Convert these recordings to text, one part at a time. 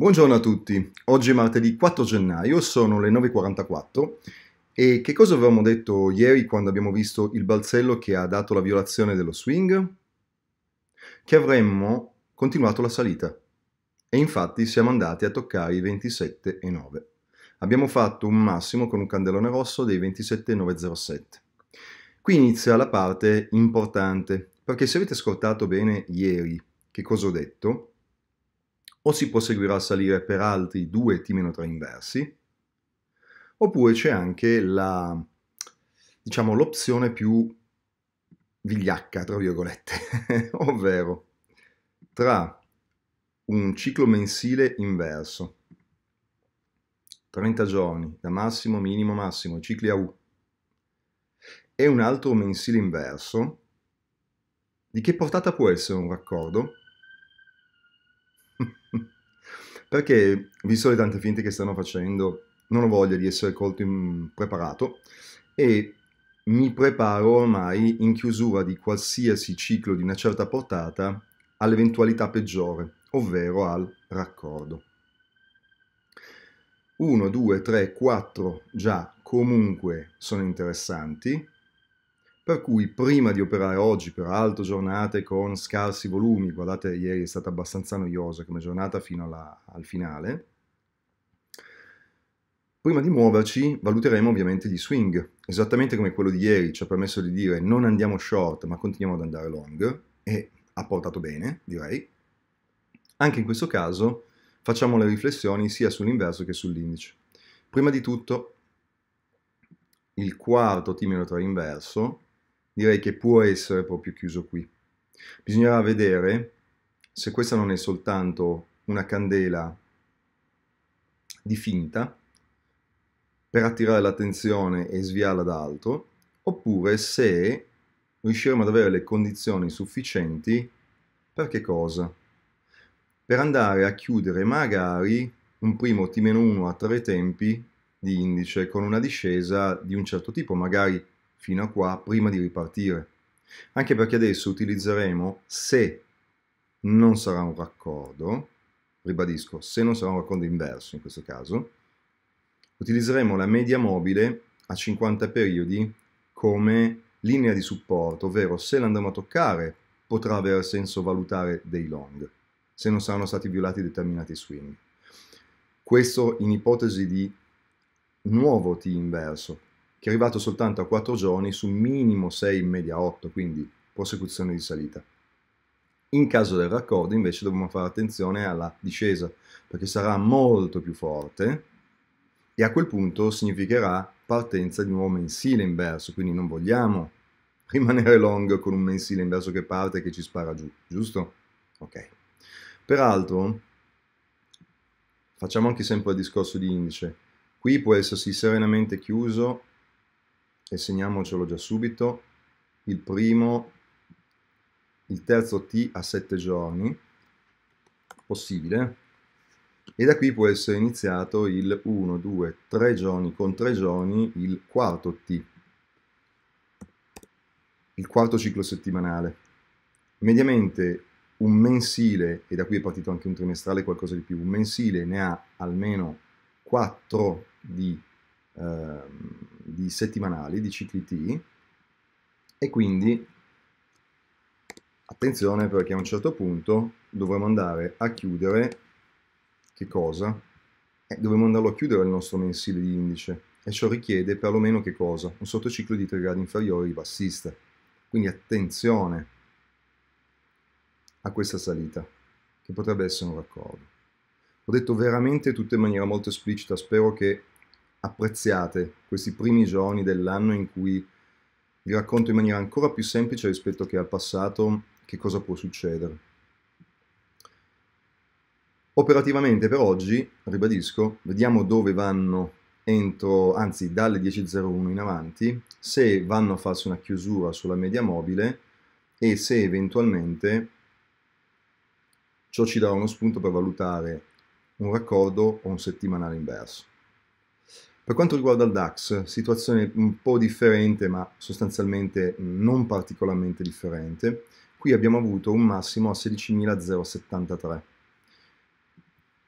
Buongiorno a tutti, oggi è martedì 4 gennaio, sono le 9.44 e che cosa avevamo detto ieri quando abbiamo visto il balzello che ha dato la violazione dello swing? Che avremmo continuato la salita e infatti siamo andati a toccare i 27,9. Abbiamo fatto un massimo con un candelone rosso dei 27,907. Qui inizia la parte importante perché se avete ascoltato bene ieri che cosa ho detto, o si proseguirà a salire per altri 2t-3 inversi, oppure c'è anche la, diciamo, l'opzione più vigliacca, tra virgolette, ovvero tra un ciclo mensile inverso, 30 giorni, da massimo, minimo, massimo, cicli a U, e un altro mensile inverso, di che portata può essere un raccordo? Perché, visto le tante finte che stanno facendo, non ho voglia di essere colto impreparato e mi preparo ormai in chiusura di qualsiasi ciclo di una certa portata all'eventualità peggiore, ovvero al raccordo. 1, 2, 3, 4 già comunque sono interessanti, per cui prima di operare oggi, peraltro giornate con scarsi volumi, guardate ieri è stata abbastanza noiosa come giornata fino alla, al finale, Prima di muoverci valuteremo ovviamente gli swing, esattamente come quello di ieri ci ha permesso di dire non andiamo short ma continuiamo ad andare long e ha portato bene direi. Anche in questo caso facciamo le riflessioni sia sull'inverso che sull'indice. Prima di tutto il quarto timido tra inverso direi che può essere proprio chiuso qui. Bisognerà vedere se questa non è soltanto una candela di finta per attirare l'attenzione e sviarla da altro, oppure se riusciremo ad avere le condizioni sufficienti per che cosa? Per andare a chiudere magari un primo T-1 a tre tempi di indice con una discesa di un certo tipo, magari fino a qua prima di ripartire. Anche perché adesso utilizzeremo se non sarà un raccordo, ribadisco, se non sarà un raccordo inverso in questo caso, utilizzeremo la media mobile a 50 periodi come linea di supporto, ovvero se la a toccare potrà avere senso valutare dei long, se non saranno stati violati determinati swing. Questo in ipotesi di nuovo T inverso, che è arrivato soltanto a 4 giorni su minimo 6 in media 8, quindi prosecuzione di salita. In caso del raccordo invece dobbiamo fare attenzione alla discesa, perché sarà molto più forte e a quel punto significherà partenza di un nuovo mensile inverso, quindi non vogliamo rimanere long con un mensile inverso che parte e che ci spara giù, giusto? Ok. Peraltro, facciamo anche sempre il discorso di indice, qui può essersi serenamente chiuso e segniamocelo già subito, il primo, il terzo T a 7 giorni, possibile, e da qui può essere iniziato il 1, 2, 3 giorni con 3 giorni, il quarto T, il quarto ciclo settimanale. Mediamente un mensile, e da qui è partito anche un trimestrale qualcosa di più, un mensile ne ha almeno 4 di Ehm, di settimanali, di cicli T, e quindi attenzione perché a un certo punto dovremo andare a chiudere che cosa? Eh, dovremmo andarlo a chiudere il nostro mensile di indice e ciò richiede perlomeno che cosa? Un sottociclo di 3 gradi inferiori di bassista. Quindi attenzione a questa salita, che potrebbe essere un raccordo. Ho detto veramente tutto in maniera molto esplicita, spero che apprezziate questi primi giorni dell'anno in cui vi racconto in maniera ancora più semplice rispetto che al passato che cosa può succedere. Operativamente per oggi, ribadisco, vediamo dove vanno entro, anzi dalle 10.01 in avanti, se vanno a farsi una chiusura sulla media mobile e se eventualmente ciò ci darà uno spunto per valutare un raccordo o un settimanale inverso. Per quanto riguarda il DAX, situazione un po' differente ma sostanzialmente non particolarmente differente, qui abbiamo avuto un massimo a 16.073.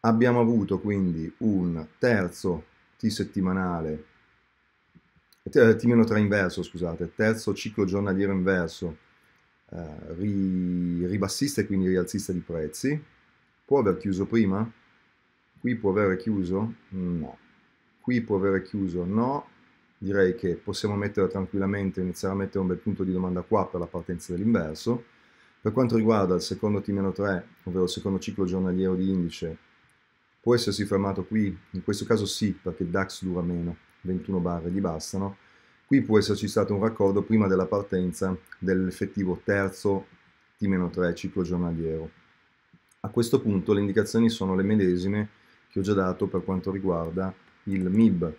Abbiamo avuto quindi un terzo T settimanale, T-3 eh, inverso, scusate, terzo ciclo giornaliero inverso eh, ri, ribassista e quindi rialzista di prezzi. Può aver chiuso prima? Qui può aver chiuso? No qui può avere chiuso o no, direi che possiamo mettere tranquillamente, iniziare a mettere un bel punto di domanda qua per la partenza dell'inverso. Per quanto riguarda il secondo T-3, ovvero il secondo ciclo giornaliero di indice, può essersi fermato qui, in questo caso sì, perché DAX dura meno, 21 barre gli bastano. Qui può esserci stato un raccordo prima della partenza dell'effettivo terzo T-3 ciclo giornaliero. A questo punto le indicazioni sono le medesime che ho già dato per quanto riguarda il MIB.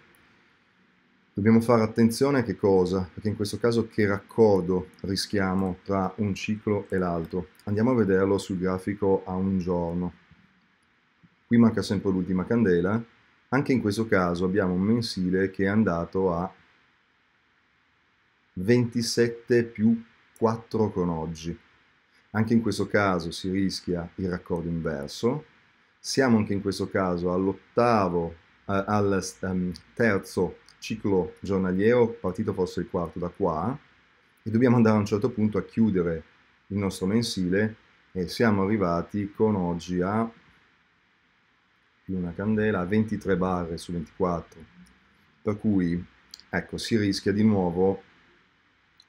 Dobbiamo fare attenzione a che cosa, perché in questo caso che raccordo rischiamo tra un ciclo e l'altro. Andiamo a vederlo sul grafico a un giorno. Qui manca sempre l'ultima candela, anche in questo caso abbiamo un mensile che è andato a 27 più 4 con oggi. Anche in questo caso si rischia il raccordo inverso. Siamo anche in questo caso all'ottavo eh, al um, terzo ciclo giornaliero, partito forse il quarto da qua, e dobbiamo andare a un certo punto a chiudere il nostro mensile e siamo arrivati con oggi a più una candela a 23 barre su 24 per cui ecco si rischia di nuovo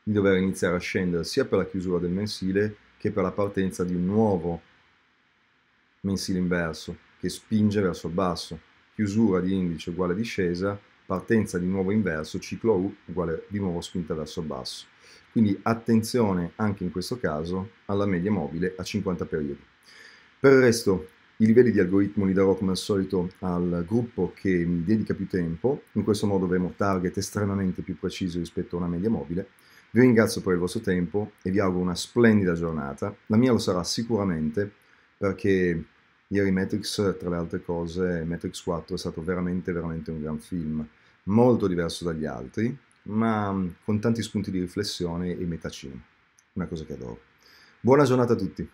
di dover iniziare a scendere sia per la chiusura del mensile che per la partenza di un nuovo mensile inverso che spinge verso il basso chiusura di indice uguale discesa, partenza di nuovo inverso, ciclo U uguale di nuovo spinta verso basso. Quindi attenzione anche in questo caso alla media mobile a 50 periodi. Per il resto i livelli di algoritmo li darò come al solito al gruppo che mi dedica più tempo, in questo modo avremo target estremamente più preciso rispetto a una media mobile. Vi ringrazio per il vostro tempo e vi auguro una splendida giornata. La mia lo sarà sicuramente perché Ieri Matrix, tra le altre cose, Matrix 4 è stato veramente, veramente un gran film, molto diverso dagli altri, ma mm, con tanti spunti di riflessione e metacinema, una cosa che adoro. Buona giornata a tutti!